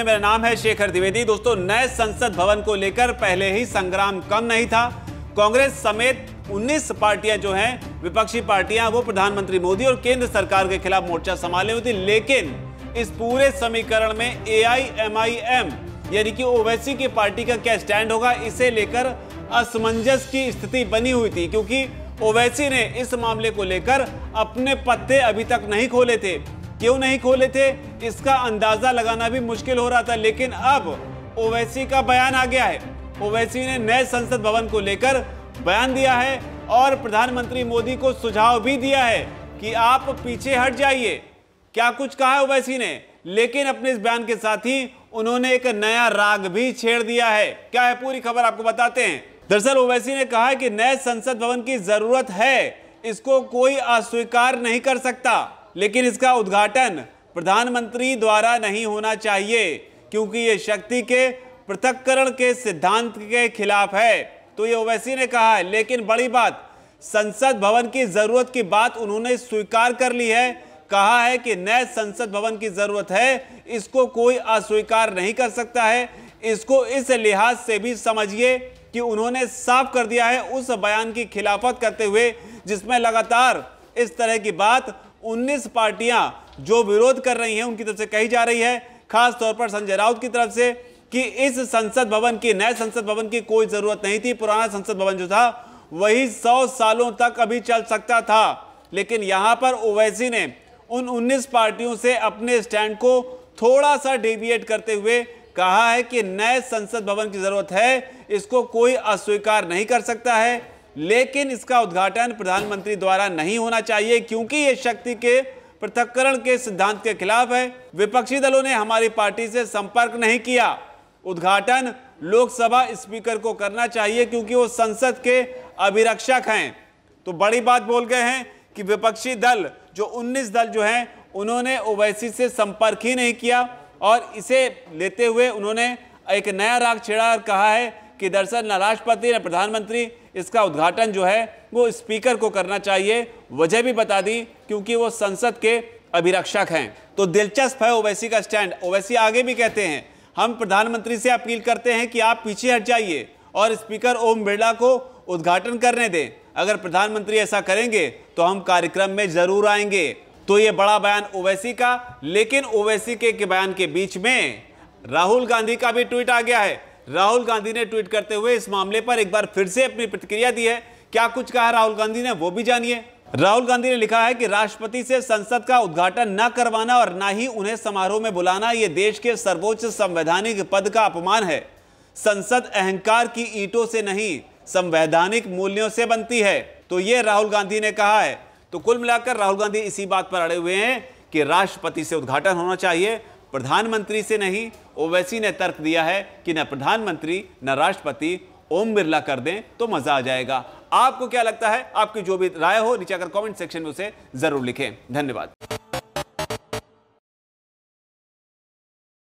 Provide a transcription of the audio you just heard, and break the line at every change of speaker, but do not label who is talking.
मेरा नाम है शेखर द्विवेदी दोस्तों नए संसद भवन को लेकर पहले ही संग्राम कम नहीं था कांग्रेस समेत 19 पार्टियां जो हैं विपक्षी पार्टियां वो प्रधानमंत्री मोदी और केंद्र सरकार के खिलाफ मोर्चा संभाले हुई थी लेकिन इस पूरे समीकरण में ए एआईएमआईएम यानी कि ओवैसी की पार्टी का क्या स्टैंड होगा इसे लेकर असमंजस की स्थिति बनी हुई थी क्योंकि ओवैसी ने इस मामले को लेकर अपने पत्ते अभी तक नहीं खोले थे क्यों नहीं खोले थे इसका अंदाजा लगाना भी मुश्किल हो रहा था लेकिन अब ओवैसी का बयान आ गया है ओवैसी ने नए संसद भवन को लेकर बयान दिया है और प्रधानमंत्री मोदी को सुझाव भी दिया है कि आप पीछे हट जाइए क्या कुछ कहा है ओवैसी ने लेकिन अपने इस बयान के साथ ही उन्होंने एक नया राग भी छेड़ दिया है क्या है पूरी खबर आपको बताते हैं दरअसल ओवैसी ने कहा है कि नए संसद भवन की जरूरत है इसको कोई अस्वीकार नहीं कर सकता लेकिन इसका उद्घाटन प्रधानमंत्री द्वारा नहीं होना चाहिए क्योंकि ये शक्ति के पृथककरण के सिद्धांत के खिलाफ है तो ये ओवैसी ने कहा है लेकिन बड़ी बात संसद भवन की ज़रूरत की बात उन्होंने स्वीकार कर ली है कहा है कि नए संसद भवन की ज़रूरत है इसको कोई अस्वीकार नहीं कर सकता है इसको इस लिहाज से भी समझिए कि उन्होंने साफ कर दिया है उस बयान की खिलाफत करते हुए जिसमें लगातार इस तरह की बात 19 पार्टियां जो विरोध कर रही हैं उनकी तरफ से कही जा रही है खास तौर पर संजय राउत की तरफ से कि इस संसद भवन की नए संसद भवन की कोई जरूरत नहीं थी पुराना संसद भवन जो था वही सौ सालों तक अभी चल सकता था लेकिन यहां पर ओवैसी ने उन 19 पार्टियों से अपने स्टैंड को थोड़ा सा डेविएट करते हुए कहा है कि नए संसद भवन की जरूरत है इसको कोई अस्वीकार नहीं कर सकता है लेकिन इसका उद्घाटन प्रधानमंत्री द्वारा नहीं होना चाहिए क्योंकि ये शक्ति के पृथककरण के सिद्धांत के खिलाफ है विपक्षी दलों ने हमारी पार्टी से संपर्क नहीं किया उद्घाटन लोकसभा स्पीकर को करना चाहिए क्योंकि वो संसद के अभिरक्षक हैं तो बड़ी बात बोल गए हैं कि विपक्षी दल जो 19 दल जो हैं उन्होंने ओवैसी से संपर्क ही नहीं किया और इसे लेते हुए उन्होंने एक नया राग छेड़ा और कहा है कि दरअसल न राष्ट्रपति न प्रधानमंत्री इसका उद्घाटन जो है वो स्पीकर को करना चाहिए वजह भी बता दी क्योंकि वो संसद के अभिरक्षक हैं तो दिलचस्प है ओवैसी का स्टैंड ओवैसी आगे भी कहते हैं हम प्रधानमंत्री से अपील करते हैं कि आप पीछे हट जाइए और स्पीकर ओम बिरला को उद्घाटन करने दें अगर प्रधानमंत्री ऐसा करेंगे तो हम कार्यक्रम में जरूर आएंगे तो ये बड़ा बयान ओवैसी का लेकिन ओवैसी के, के बयान के बीच में राहुल गांधी का भी ट्वीट आ गया है राहुल गांधी ने ट्वीट करते हुए इस मामले पर एक बार फिर से अपनी प्रतिक्रिया दी है क्या कुछ कहा राहुल गांधी ने वो भी जानिए राहुल गांधी ने लिखा है कि राष्ट्रपति से संसद का उद्घाटन न करवाना और न ही उन्हें समारोह में बुलाना यह देश के सर्वोच्च संवैधानिक पद का अपमान है संसद अहंकार की ईटों से नहीं संवैधानिक मूल्यों से बनती है तो ये राहुल गांधी ने कहा है तो कुल मिलाकर राहुल गांधी इसी बात पर अड़े हुए हैं कि राष्ट्रपति से उद्घाटन होना चाहिए प्रधानमंत्री से नहीं ओवैसी ने तर्क दिया है कि न प्रधानमंत्री न राष्ट्रपति ओम बिरला कर दें तो मजा आ जाएगा आपको क्या लगता है आपकी जो भी राय हो नीचे अगर कमेंट सेक्शन में उसे जरूर लिखें धन्यवाद